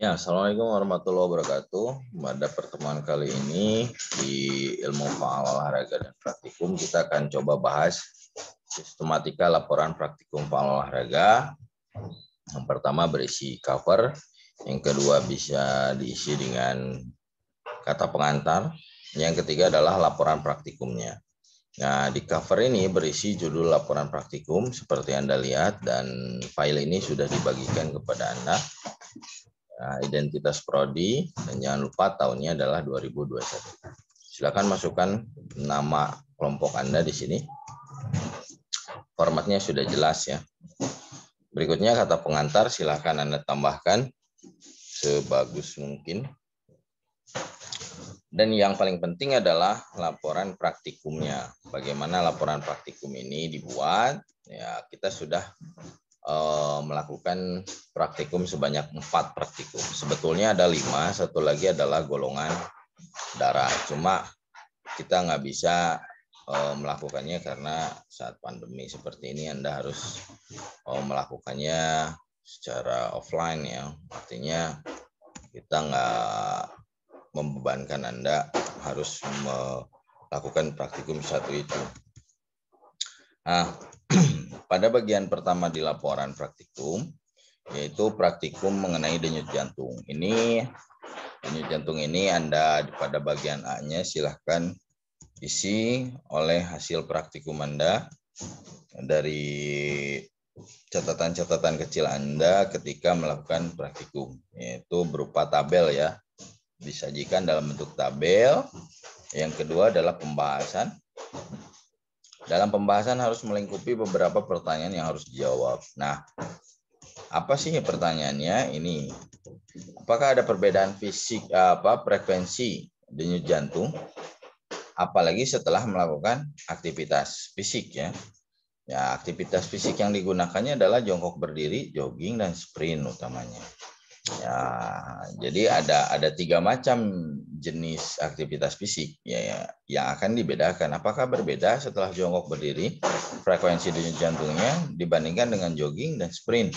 Ya, Assalamualaikum warahmatullahi wabarakatuh. Pada pertemuan kali ini di ilmu faal olahraga dan praktikum, kita akan coba bahas sistematika laporan praktikum faal olahraga. Yang pertama berisi cover, yang kedua bisa diisi dengan kata pengantar, yang ketiga adalah laporan praktikumnya. Nah, di cover ini berisi judul laporan praktikum seperti Anda lihat dan file ini sudah dibagikan kepada Anda Nah, identitas prodi dan jangan lupa tahunnya adalah 2021. Silakan masukkan nama kelompok Anda di sini. Formatnya sudah jelas ya. Berikutnya kata pengantar silakan Anda tambahkan sebagus mungkin. Dan yang paling penting adalah laporan praktikumnya. Bagaimana laporan praktikum ini dibuat? Ya, kita sudah Eh, melakukan praktikum sebanyak empat praktikum. Sebetulnya ada lima, satu lagi adalah golongan darah. Cuma kita nggak bisa eh, melakukannya karena saat pandemi seperti ini Anda harus eh, melakukannya secara offline ya. Artinya kita nggak membebankan Anda harus melakukan praktikum satu itu. Nah, pada bagian pertama di laporan praktikum, yaitu praktikum mengenai denyut jantung. Ini denyut jantung ini Anda pada bagian A-nya silahkan isi oleh hasil praktikum Anda dari catatan-catatan kecil Anda ketika melakukan praktikum, yaitu berupa tabel ya. Disajikan dalam bentuk tabel. Yang kedua adalah pembahasan dalam pembahasan harus melingkupi beberapa pertanyaan yang harus dijawab. Nah, apa sih pertanyaannya ini? Apakah ada perbedaan fisik apa frekuensi denyut jantung apalagi setelah melakukan aktivitas fisik ya. Ya, aktivitas fisik yang digunakannya adalah jongkok berdiri, jogging dan sprint utamanya. Ya, jadi ada ada tiga macam jenis aktivitas fisik ya, ya yang akan dibedakan. Apakah berbeda setelah jongkok berdiri frekuensi denyut jantungnya dibandingkan dengan jogging dan sprint?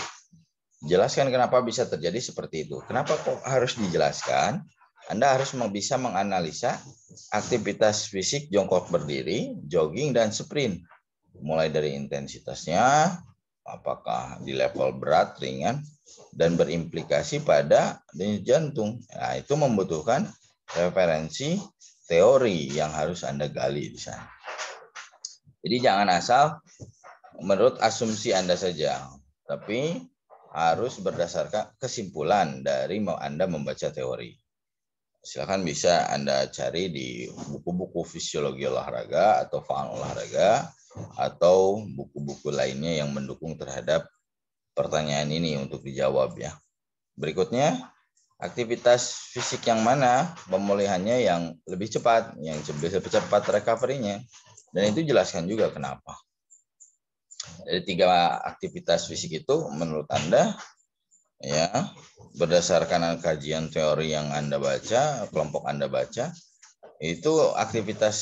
Jelaskan kenapa bisa terjadi seperti itu. Kenapa kok harus dijelaskan? Anda harus bisa menganalisa aktivitas fisik jongkok berdiri, jogging, dan sprint. Mulai dari intensitasnya, apakah di level berat, ringan, dan berimplikasi pada denyut jantung. Nah, itu membutuhkan referensi teori yang harus Anda gali di sana. Jadi jangan asal menurut asumsi Anda saja, tapi harus berdasarkan kesimpulan dari Anda membaca teori. Silakan bisa Anda cari di buku-buku fisiologi olahraga atau faham olahraga atau buku-buku lainnya yang mendukung terhadap pertanyaan ini untuk dijawab ya. Berikutnya, aktivitas fisik yang mana pemulihannya yang lebih cepat, yang lebih cepat recovery-nya. Dan itu jelaskan juga kenapa. Dari tiga aktivitas fisik itu menurut Anda ya berdasarkan kajian teori yang Anda baca, kelompok Anda baca, itu aktivitas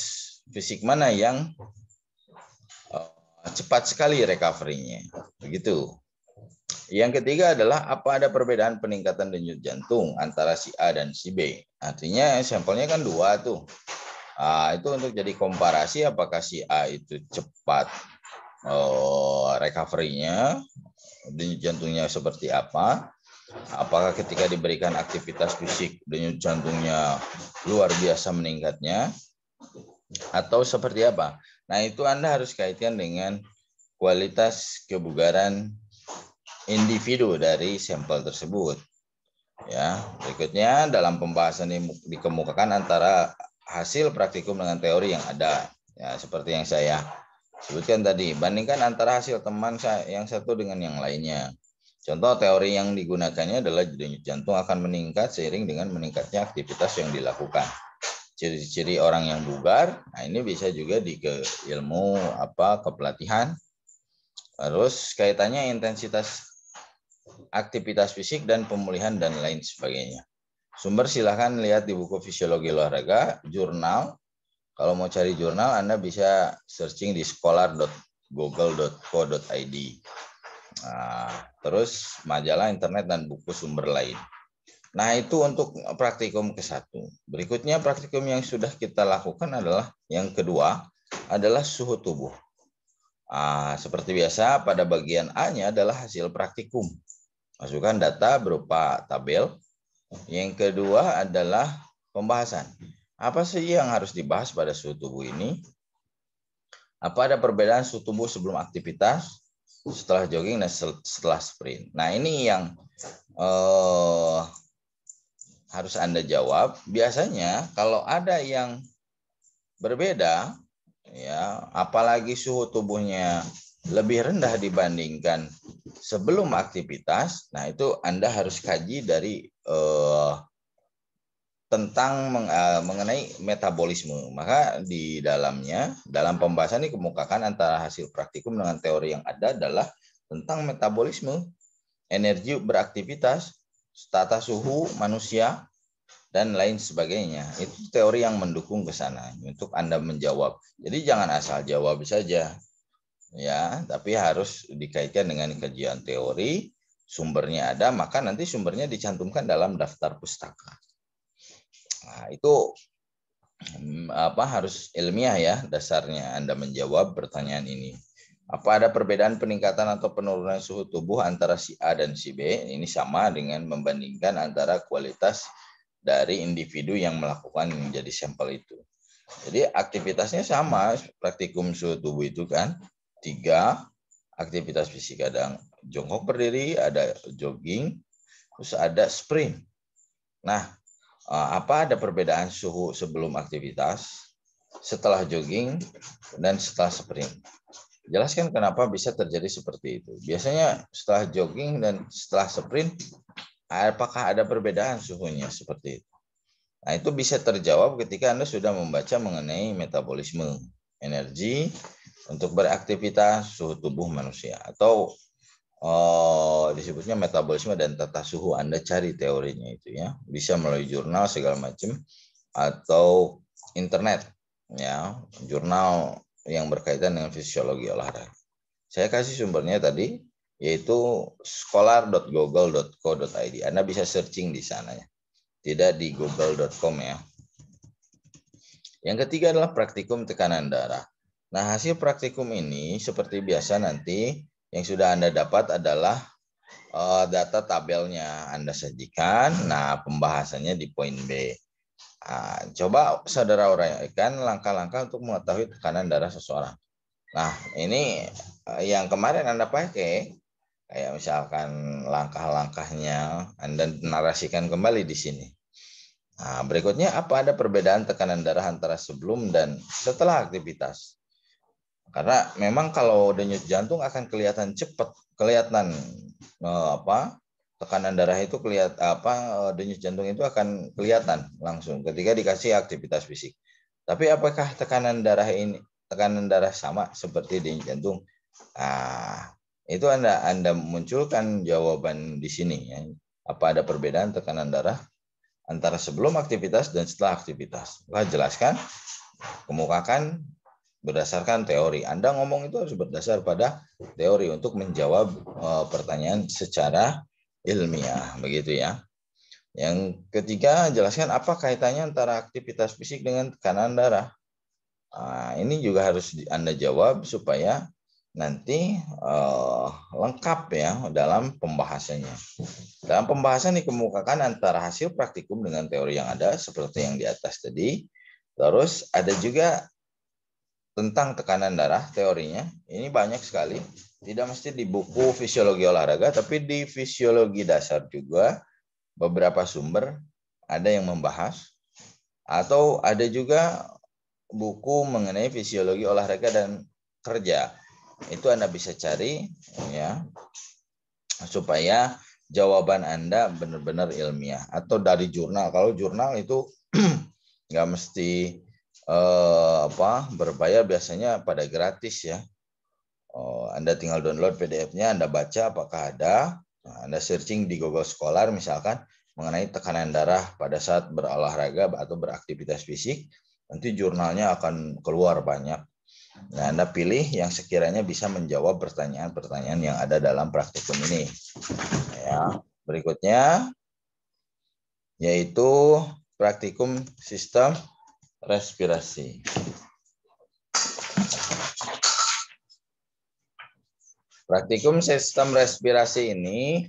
fisik mana yang eh, cepat sekali recovery-nya. Begitu. Yang ketiga adalah apa ada perbedaan peningkatan denyut jantung antara si A dan si B. Artinya sampelnya kan dua tuh. Nah, itu untuk jadi komparasi apakah si A itu cepat oh, recovery-nya, denyut jantungnya seperti apa, apakah ketika diberikan aktivitas fisik denyut jantungnya luar biasa meningkatnya, atau seperti apa. Nah itu Anda harus kaitkan dengan kualitas kebugaran individu dari sampel tersebut. Ya, berikutnya dalam pembahasan yang dikemukakan antara hasil praktikum dengan teori yang ada. Ya, seperti yang saya sebutkan tadi, bandingkan antara hasil teman yang satu dengan yang lainnya. Contoh teori yang digunakannya adalah denyut jantung akan meningkat seiring dengan meningkatnya aktivitas yang dilakukan. Ciri-ciri orang yang bugar, nah ini bisa juga di ke ilmu apa kepelatihan. Terus kaitannya intensitas aktivitas fisik dan pemulihan dan lain sebagainya. Sumber silahkan lihat di buku Fisiologi Olahraga, jurnal. Kalau mau cari jurnal, Anda bisa searching di scholar.google.co.id. Nah, terus majalah internet dan buku sumber lain. Nah, itu untuk praktikum ke-1. Berikutnya praktikum yang sudah kita lakukan adalah yang kedua adalah suhu tubuh. Nah, seperti biasa pada bagian A-nya adalah hasil praktikum. Masukkan data berupa tabel. Yang kedua adalah pembahasan. Apa sih yang harus dibahas pada suhu tubuh ini? Apa ada perbedaan suhu tubuh sebelum aktivitas, setelah jogging, dan setelah sprint? Nah, ini yang eh, harus Anda jawab. Biasanya kalau ada yang berbeda, ya apalagi suhu tubuhnya lebih rendah dibandingkan sebelum aktivitas, nah itu Anda harus kaji dari eh, tentang meng, eh, mengenai metabolisme. Maka di dalamnya, dalam pembahasan ini kemukakan antara hasil praktikum dengan teori yang ada adalah tentang metabolisme, energi beraktivitas, tata suhu manusia, dan lain sebagainya. Itu teori yang mendukung ke sana untuk Anda menjawab. Jadi jangan asal jawab saja ya tapi harus dikaitkan dengan kajian teori sumbernya ada maka nanti sumbernya dicantumkan dalam daftar pustaka nah itu mm, apa harus ilmiah ya dasarnya Anda menjawab pertanyaan ini apa ada perbedaan peningkatan atau penurunan suhu tubuh antara si A dan si B ini sama dengan membandingkan antara kualitas dari individu yang melakukan menjadi sampel itu jadi aktivitasnya sama praktikum suhu tubuh itu kan Tiga, aktivitas fisik kadang jongkok berdiri, ada jogging, terus ada sprint. Nah, eh, apa ada perbedaan suhu sebelum aktivitas, setelah jogging, dan setelah sprint? Jelaskan kenapa bisa terjadi seperti itu. Biasanya setelah jogging dan setelah sprint, apakah ada perbedaan suhunya seperti itu? Nah, itu bisa terjawab ketika Anda sudah membaca mengenai metabolisme energi, untuk beraktivitas suhu tubuh manusia atau oh, disebutnya metabolisme dan tata suhu Anda cari teorinya itu ya bisa melalui jurnal segala macam atau internet ya jurnal yang berkaitan dengan fisiologi olahraga saya kasih sumbernya tadi yaitu scholar.google.co.id Anda bisa searching di sana ya tidak di google.com ya yang ketiga adalah praktikum tekanan darah Nah, hasil praktikum ini seperti biasa nanti yang sudah Anda dapat adalah uh, data tabelnya Anda sajikan. Nah, pembahasannya di poin B. Nah, coba saudara uraikan langkah-langkah untuk mengetahui tekanan darah seseorang. Nah, ini eh, yang kemarin Anda pakai, kayak misalkan langkah-langkahnya Anda narasikan kembali di sini. Nah, berikutnya apa ada perbedaan tekanan darah antara sebelum dan setelah aktivitas? Karena memang kalau denyut jantung akan kelihatan cepat, kelihatan eh, apa? tekanan darah itu kelihatan apa eh, denyut jantung itu akan kelihatan langsung ketika dikasih aktivitas fisik. Tapi apakah tekanan darah ini tekanan darah sama seperti denyut jantung? Ah, itu Anda Anda munculkan jawaban di sini ya. Apa ada perbedaan tekanan darah antara sebelum aktivitas dan setelah aktivitas? Lah jelaskan, kemukakan berdasarkan teori. Anda ngomong itu harus berdasar pada teori untuk menjawab eh, pertanyaan secara ilmiah, begitu ya. Yang ketiga, jelaskan apa kaitannya antara aktivitas fisik dengan tekanan darah. Nah, ini juga harus Anda jawab supaya nanti eh, lengkap ya dalam pembahasannya. Dalam pembahasan dikemukakan antara hasil praktikum dengan teori yang ada seperti yang di atas tadi. Terus ada juga tentang tekanan darah teorinya ini banyak sekali tidak mesti di buku fisiologi olahraga tapi di fisiologi dasar juga beberapa sumber ada yang membahas atau ada juga buku mengenai fisiologi olahraga dan kerja itu anda bisa cari ya supaya jawaban anda benar-benar ilmiah atau dari jurnal kalau jurnal itu nggak mesti eh, apa berbayar biasanya pada gratis ya. Oh, anda tinggal download PDF-nya, Anda baca apakah ada. Nah, anda searching di Google Scholar misalkan mengenai tekanan darah pada saat berolahraga atau beraktivitas fisik, nanti jurnalnya akan keluar banyak. Nah, Anda pilih yang sekiranya bisa menjawab pertanyaan-pertanyaan yang ada dalam praktikum ini. Ya, berikutnya yaitu praktikum sistem respirasi. Praktikum sistem respirasi ini,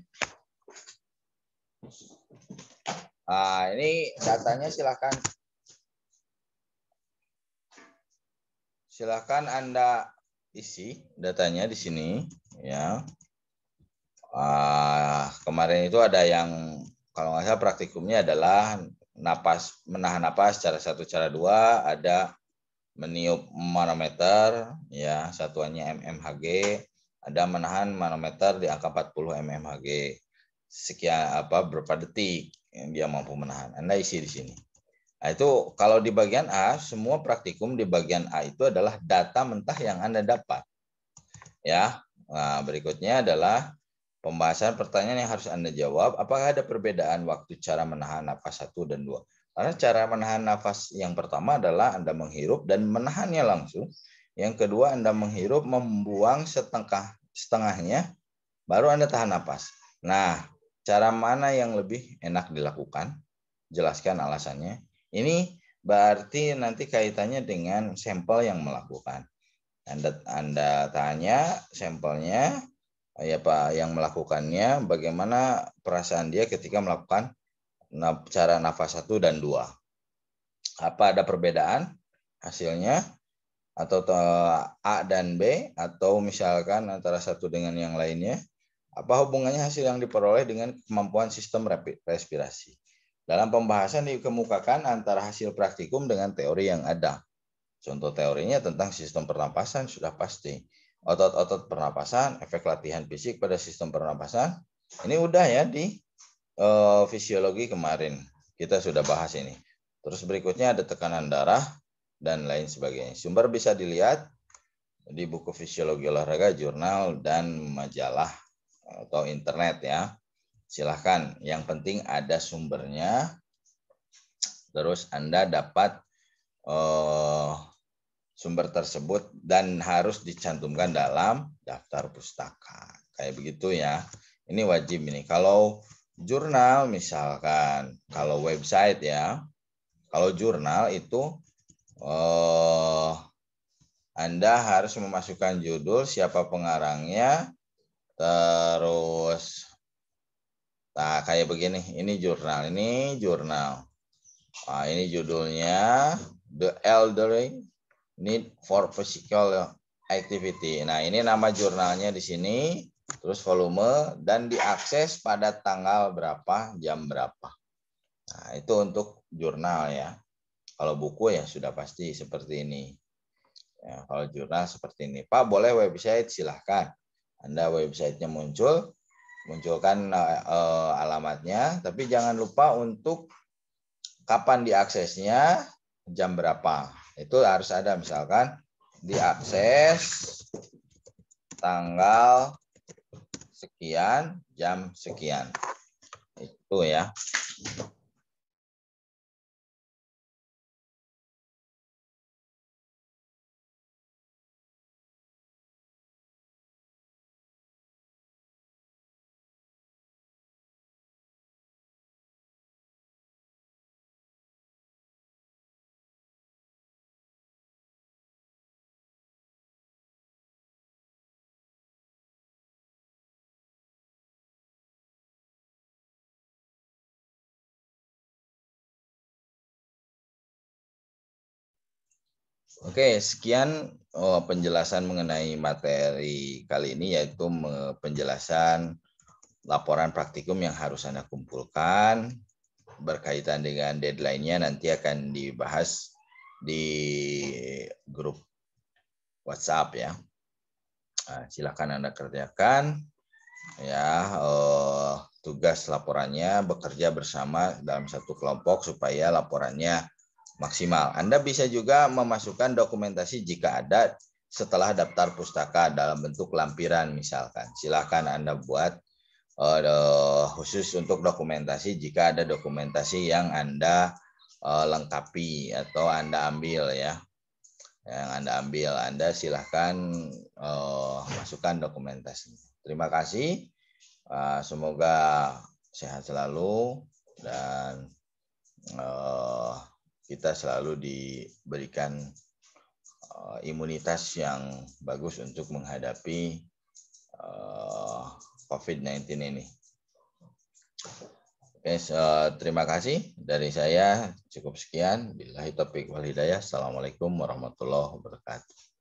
nah ini datanya silahkan silahkan anda isi datanya di sini ya. Ah, kemarin itu ada yang kalau nggak salah praktikumnya adalah napas menahan napas cara satu cara dua ada meniup manometer ya satuannya mmHg ada menahan manometer di angka 40 mmHg sekian apa berapa detik yang dia mampu menahan anda isi di sini nah, itu kalau di bagian A semua praktikum di bagian A itu adalah data mentah yang anda dapat ya nah, berikutnya adalah Pembahasan pertanyaan yang harus Anda jawab, apakah ada perbedaan waktu cara menahan nafas satu dan dua? Karena cara menahan nafas yang pertama adalah Anda menghirup dan menahannya langsung. Yang kedua, Anda menghirup, membuang setengah setengahnya, baru Anda tahan nafas. Nah, cara mana yang lebih enak dilakukan? Jelaskan alasannya. Ini berarti nanti kaitannya dengan sampel yang melakukan. Anda, anda tanya sampelnya, ya Pak yang melakukannya, bagaimana perasaan dia ketika melakukan cara nafas satu dan dua. Apa ada perbedaan hasilnya atau A dan B atau misalkan antara satu dengan yang lainnya? Apa hubungannya hasil yang diperoleh dengan kemampuan sistem respirasi? Dalam pembahasan dikemukakan antara hasil praktikum dengan teori yang ada. Contoh teorinya tentang sistem pernapasan sudah pasti otot-otot pernapasan, efek latihan fisik pada sistem pernapasan. Ini udah ya di uh, fisiologi kemarin. Kita sudah bahas ini. Terus berikutnya ada tekanan darah dan lain sebagainya. Sumber bisa dilihat di buku fisiologi olahraga, jurnal dan majalah atau internet ya. Silahkan. Yang penting ada sumbernya. Terus Anda dapat uh, sumber tersebut dan harus dicantumkan dalam daftar pustaka. Kayak begitu ya. Ini wajib ini. Kalau jurnal misalkan, kalau website ya. Kalau jurnal itu eh Anda harus memasukkan judul, siapa pengarangnya, terus nah kayak begini. Ini jurnal, ini jurnal. Nah, ini judulnya The Elderly need for physical activity. Nah, ini nama jurnalnya di sini, terus volume dan diakses pada tanggal berapa, jam berapa. Nah, itu untuk jurnal ya. Kalau buku ya sudah pasti seperti ini. Ya, kalau jurnal seperti ini. Pak, boleh website? Silahkan. Anda websitenya muncul, munculkan eh, eh, alamatnya, tapi jangan lupa untuk kapan diaksesnya, jam berapa itu harus ada misalkan diakses tanggal sekian jam sekian itu ya Oke, sekian oh, penjelasan mengenai materi kali ini yaitu penjelasan laporan praktikum yang harus Anda kumpulkan berkaitan dengan deadline-nya nanti akan dibahas di grup WhatsApp ya. Nah, silakan Anda kerjakan ya eh, tugas laporannya bekerja bersama dalam satu kelompok supaya laporannya maksimal. Anda bisa juga memasukkan dokumentasi jika ada setelah daftar pustaka dalam bentuk lampiran misalkan. Silakan Anda buat eh, eh, khusus untuk dokumentasi jika ada dokumentasi yang Anda eh, lengkapi atau Anda ambil ya. Yang Anda ambil, Anda silakan uh, masukkan dokumentasi. Terima kasih. Uh, semoga sehat selalu dan uh, kita selalu diberikan eh, imunitas yang bagus untuk menghadapi eh, COVID-19 ini. Oke, eh, terima kasih dari saya. Cukup sekian. Bila topik wal hidayah. Assalamualaikum warahmatullahi wabarakatuh.